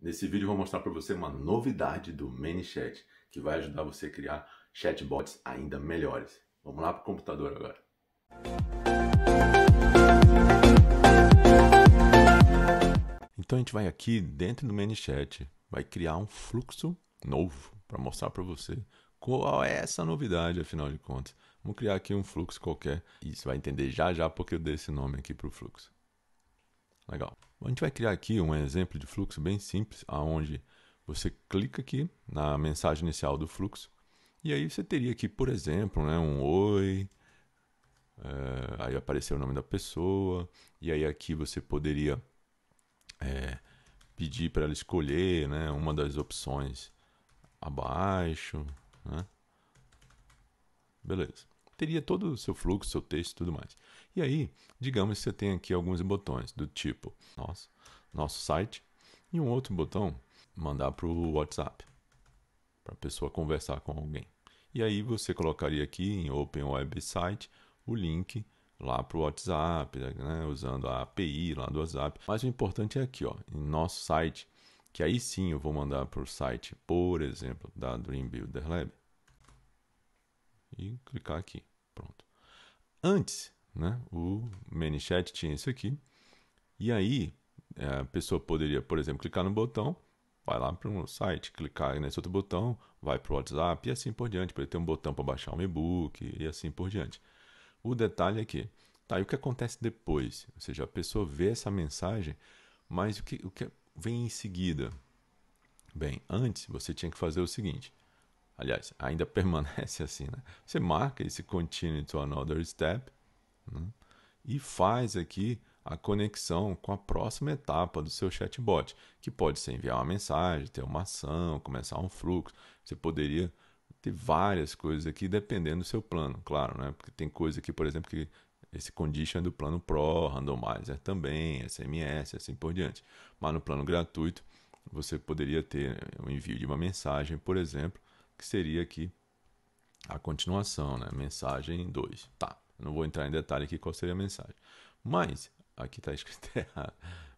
Nesse vídeo eu vou mostrar para você uma novidade do ManyChat que vai ajudar você a criar chatbots ainda melhores. Vamos lá para o computador agora. Então a gente vai aqui dentro do ManyChat, vai criar um fluxo novo para mostrar para você qual é essa novidade, afinal de contas. Vamos criar aqui um fluxo qualquer e você vai entender já já porque eu dei esse nome aqui para o fluxo. Legal. A gente vai criar aqui um exemplo de fluxo bem simples, aonde você clica aqui na mensagem inicial do fluxo e aí você teria aqui, por exemplo, né, um oi, é, aí apareceu o nome da pessoa e aí aqui você poderia é, pedir para ela escolher, né, uma das opções abaixo, né? Beleza teria todo o seu fluxo, seu texto e tudo mais. E aí, digamos que você tem aqui alguns botões do tipo nosso, nosso site e um outro botão mandar para o WhatsApp, para a pessoa conversar com alguém. E aí você colocaria aqui em Open Website o link lá para o WhatsApp, né, usando a API lá do WhatsApp. Mas o importante é aqui, ó, em nosso site, que aí sim eu vou mandar para o site, por exemplo, da Dream Builder Lab, e clicar aqui. Pronto. Antes, né, o ManyChat tinha isso aqui. E aí, é, a pessoa poderia, por exemplo, clicar no botão, vai lá para um site, clicar nesse outro botão, vai para o WhatsApp e assim por diante. poderia ele ter um botão para baixar um e-book e assim por diante. O detalhe é que, tá, e o que acontece depois? Ou seja, a pessoa vê essa mensagem, mas o que, o que vem em seguida? Bem, antes você tinha que fazer o seguinte: aliás, ainda permanece assim, né? Você marca esse continue to another step né? e faz aqui a conexão com a próxima etapa do seu chatbot, que pode ser enviar uma mensagem, ter uma ação, começar um fluxo. Você poderia ter várias coisas aqui dependendo do seu plano, claro, né? Porque tem coisa aqui, por exemplo, que esse condition é do plano Pro, Randomizer também, SMS, assim por diante. Mas no plano gratuito, você poderia ter o envio de uma mensagem, por exemplo, que seria aqui a continuação, né? Mensagem 2. Tá, não vou entrar em detalhe aqui qual seria a mensagem. Mas, aqui está escrito errado.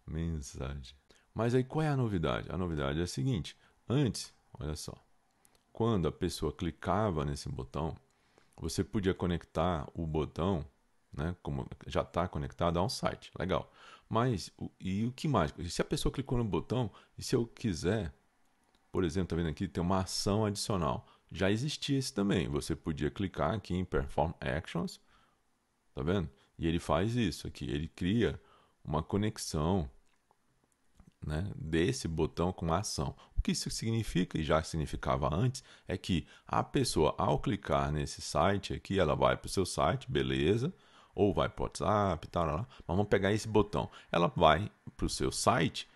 Mensagem. Mas aí qual é a novidade? A novidade é a seguinte: antes, olha só, quando a pessoa clicava nesse botão, você podia conectar o botão, né? Como já está conectado a um site. Legal. Mas, e o que mais? Se a pessoa clicou no botão, e se eu quiser por exemplo, tá vendo aqui, tem uma ação adicional. Já existia esse também. Você podia clicar aqui em Perform Actions, tá vendo? E ele faz isso aqui, ele cria uma conexão né, desse botão com a ação. O que isso significa, e já significava antes, é que a pessoa, ao clicar nesse site aqui, ela vai para o seu site, beleza, ou vai para o WhatsApp, tal, mas vamos pegar esse botão. Ela vai para o seu site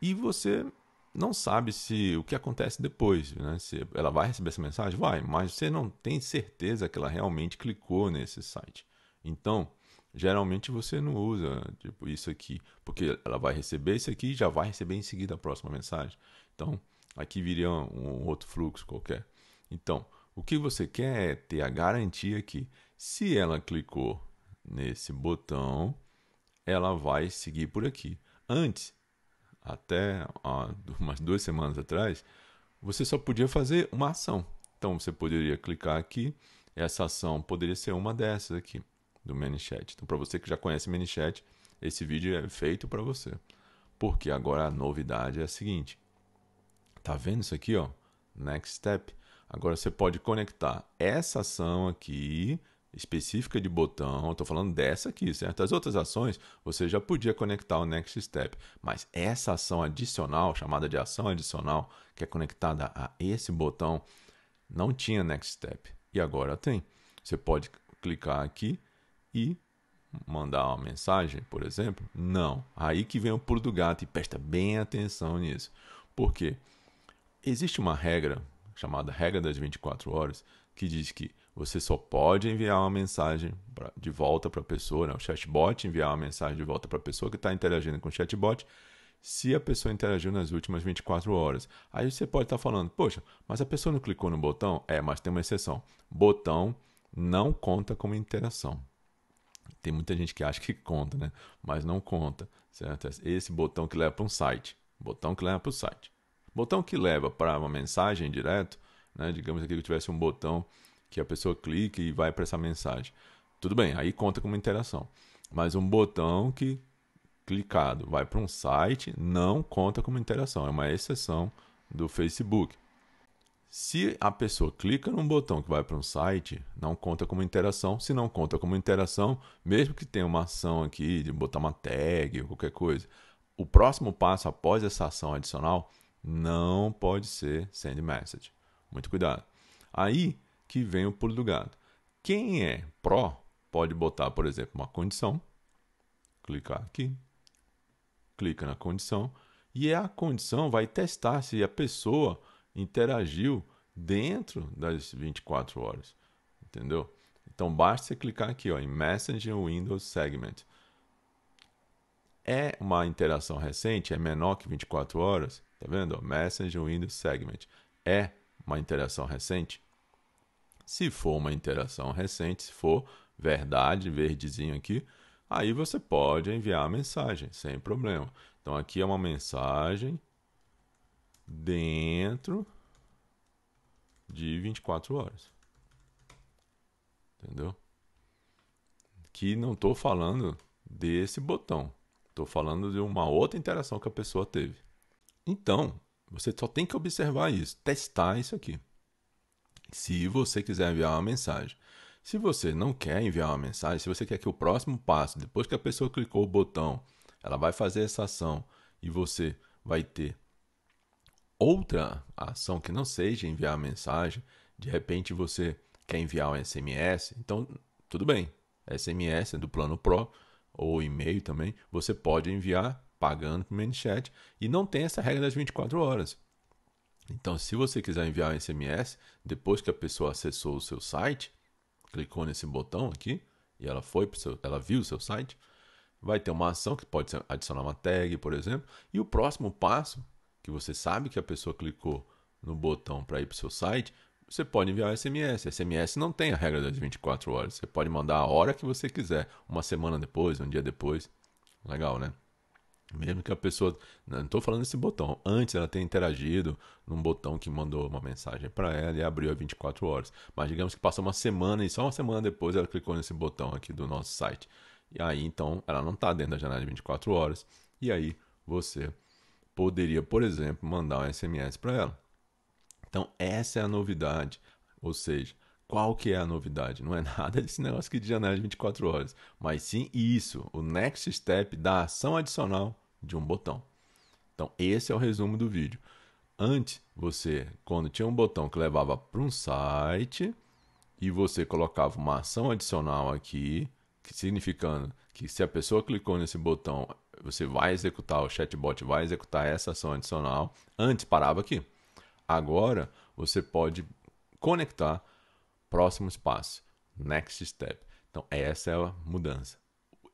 e você não sabe se o que acontece depois, né? Se ela vai receber essa mensagem, vai, mas você não tem certeza que ela realmente clicou nesse site. Então, geralmente você não usa tipo isso aqui, porque ela vai receber isso aqui e já vai receber em seguida a próxima mensagem. Então, aqui viria um outro fluxo qualquer. Então, o que você quer é ter a garantia que se ela clicou nesse botão, ela vai seguir por aqui. Antes, até ah, umas duas semanas atrás, você só podia fazer uma ação. Então você poderia clicar aqui, essa ação poderia ser uma dessas aqui, do ManyChat. Então, para você que já conhece ManyChat, esse vídeo é feito para você. Porque agora a novidade é a seguinte: tá vendo isso aqui, ó? Next step. Agora você pode conectar essa ação aqui específica de botão, estou falando dessa aqui, certo? As outras ações você já podia conectar o next step, mas essa ação adicional, chamada de ação adicional, que é conectada a esse botão, não tinha next step e agora tem. Você pode clicar aqui e mandar uma mensagem, por exemplo? Não. Aí que vem o pulo do gato e presta bem atenção nisso. Porque existe uma regra chamada regra das 24 horas que diz que você só pode enviar uma mensagem pra, de volta para a pessoa, né? o chatbot enviar uma mensagem de volta para a pessoa que está interagindo com o chatbot, se a pessoa interagiu nas últimas 24 horas. Aí você pode estar tá falando, poxa, mas a pessoa não clicou no botão? É, mas tem uma exceção. Botão não conta como interação. Tem muita gente que acha que conta, né? Mas não conta, certo? Esse botão que leva para um site, botão que leva para o site. Botão que leva para uma mensagem direto, né? Digamos aqui que eu tivesse um botão que a pessoa clique e vai para essa mensagem. Tudo bem, aí conta como interação. Mas um botão que clicado vai para um site não conta como interação, é uma exceção do Facebook. Se a pessoa clica num botão que vai para um site, não conta como interação. Se não conta como interação, mesmo que tenha uma ação aqui de botar uma tag ou qualquer coisa, o próximo passo após essa ação adicional não pode ser send message. Muito cuidado. Aí que vem o pulo Quem é pró pode botar, por exemplo, uma condição, clicar aqui, clica na condição, e a condição vai testar se a pessoa interagiu dentro das 24 horas, entendeu? Então basta você clicar aqui ó, em Messenger Windows Segment. É uma interação recente, é menor que 24 horas, tá vendo? Messenger Windows Segment. É uma interação recente? Se for uma interação recente, se for verdade, verdezinho aqui, aí você pode enviar a mensagem, sem problema. Então aqui é uma mensagem dentro de 24 horas. Entendeu? Que não estou falando desse botão. Estou falando de uma outra interação que a pessoa teve. Então, você só tem que observar isso, testar isso aqui se você quiser enviar uma mensagem. Se você não quer enviar uma mensagem, se você quer que o próximo passo, depois que a pessoa clicou o botão, ela vai fazer essa ação e você vai ter outra ação que não seja enviar a mensagem, de repente você quer enviar um SMS, então tudo bem, SMS é do plano Pro ou e-mail também, você pode enviar pagando para o ManyChat e não tem essa regra das 24 horas. Então, se você quiser enviar um SMS depois que a pessoa acessou o seu site, clicou nesse botão aqui e ela foi seu, ela viu o seu site, vai ter uma ação que pode adicionar uma tag, por exemplo, e o próximo passo que você sabe que a pessoa clicou no botão para ir para o seu site, você pode enviar um SMS. SMS não tem a regra das 24 horas. Você pode mandar a hora que você quiser, uma semana depois, um dia depois. Legal, né? Mesmo que a pessoa, não estou falando desse botão, antes ela tenha interagido num botão que mandou uma mensagem para ela e abriu há 24 horas. Mas digamos que passou uma semana e só uma semana depois ela clicou nesse botão aqui do nosso site. E aí então ela não está dentro da janela de 24 horas. E aí você poderia, por exemplo, mandar um SMS para ela. Então essa é a novidade. Ou seja, qual que é a novidade? Não é nada desse negócio que de janela de 24 horas, mas sim isso, o next step da ação adicional de um botão. Então, esse é o resumo do vídeo. Antes, você, quando tinha um botão que levava para um site e você colocava uma ação adicional aqui, que significando que se a pessoa clicou nesse botão, você vai executar, o chatbot vai executar essa ação adicional. Antes parava aqui. Agora, você pode conectar próximo espaço, next step. Então, essa é a mudança.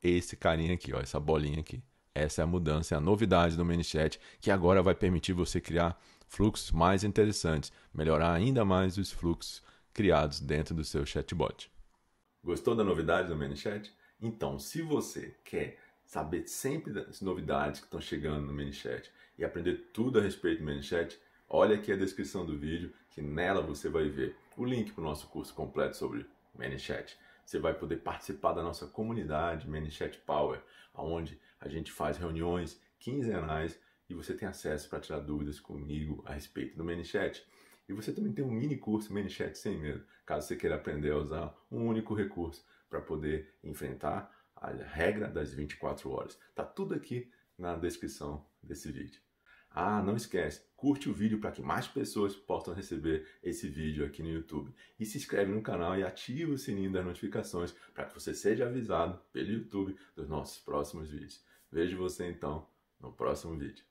Esse carinha aqui, ó, essa bolinha aqui. Essa é a mudança, é a novidade do ManyChat, que agora vai permitir você criar fluxos mais interessantes, melhorar ainda mais os fluxos criados dentro do seu chatbot. Gostou da novidade do ManyChat? Então, se você quer saber sempre das novidades que estão chegando no ManyChat e aprender tudo a respeito do ManyChat, olha aqui a descrição do vídeo, que nela você vai ver o link para o nosso curso completo sobre ManyChat. Você vai poder participar da nossa comunidade ManyChat Power, onde a gente faz reuniões quinzenais e você tem acesso para tirar dúvidas comigo a respeito do ManyChat. E você também tem um mini curso ManyChat sem medo, caso você queira aprender a usar um único recurso para poder enfrentar a regra das 24 horas. Tá tudo aqui na descrição desse vídeo. Ah, não esquece, curte o vídeo para que mais pessoas possam receber esse vídeo aqui no YouTube. E se inscreve no canal e ativa o sininho das notificações para que você seja avisado pelo YouTube dos nossos próximos vídeos. Vejo você então no próximo vídeo.